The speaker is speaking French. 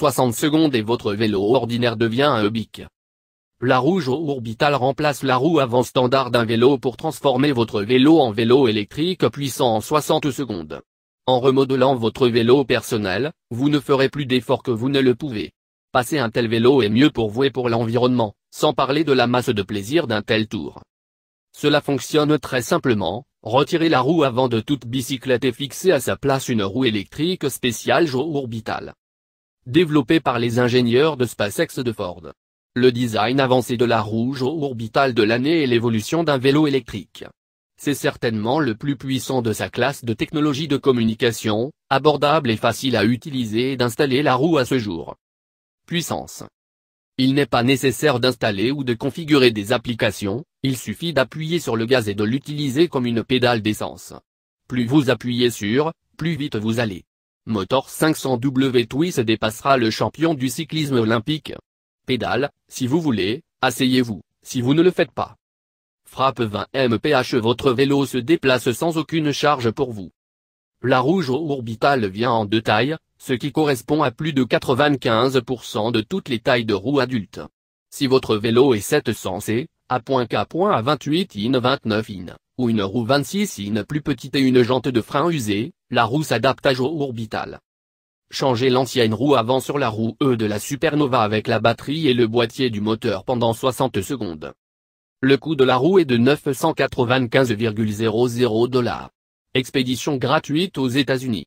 60 secondes et votre vélo ordinaire devient un hubic. La rouge orbitale remplace la roue avant standard d'un vélo pour transformer votre vélo en vélo électrique puissant en 60 secondes. En remodelant votre vélo personnel, vous ne ferez plus d'efforts que vous ne le pouvez. Passer un tel vélo est mieux pour vous et pour l'environnement, sans parler de la masse de plaisir d'un tel tour. Cela fonctionne très simplement, retirez la roue avant de toute bicyclette et fixez à sa place une roue électrique spéciale Joe Orbital développé par les ingénieurs de SpaceX de Ford. Le design avancé de la rouge orbitale de l'année et l'évolution d'un vélo électrique. C'est certainement le plus puissant de sa classe de technologie de communication, abordable et facile à utiliser et d'installer la roue à ce jour. Puissance. Il n'est pas nécessaire d'installer ou de configurer des applications, il suffit d'appuyer sur le gaz et de l'utiliser comme une pédale d'essence. Plus vous appuyez sur, plus vite vous allez. Motor 500W Twist dépassera le champion du cyclisme olympique. Pédale, si vous voulez, asseyez-vous, si vous ne le faites pas. Frappe 20 mph votre vélo se déplace sans aucune charge pour vous. La rouge orbitale vient en deux tailles, ce qui correspond à plus de 95% de toutes les tailles de roues adultes. Si votre vélo est 700C, aka28 28 in 29 in, ou une roue 26 in plus petite et une jante de frein usée, la roue s'adapte à jour orbital. Changez l'ancienne roue avant sur la roue E de la Supernova avec la batterie et le boîtier du moteur pendant 60 secondes. Le coût de la roue est de 995,00$. Expédition gratuite aux États-Unis.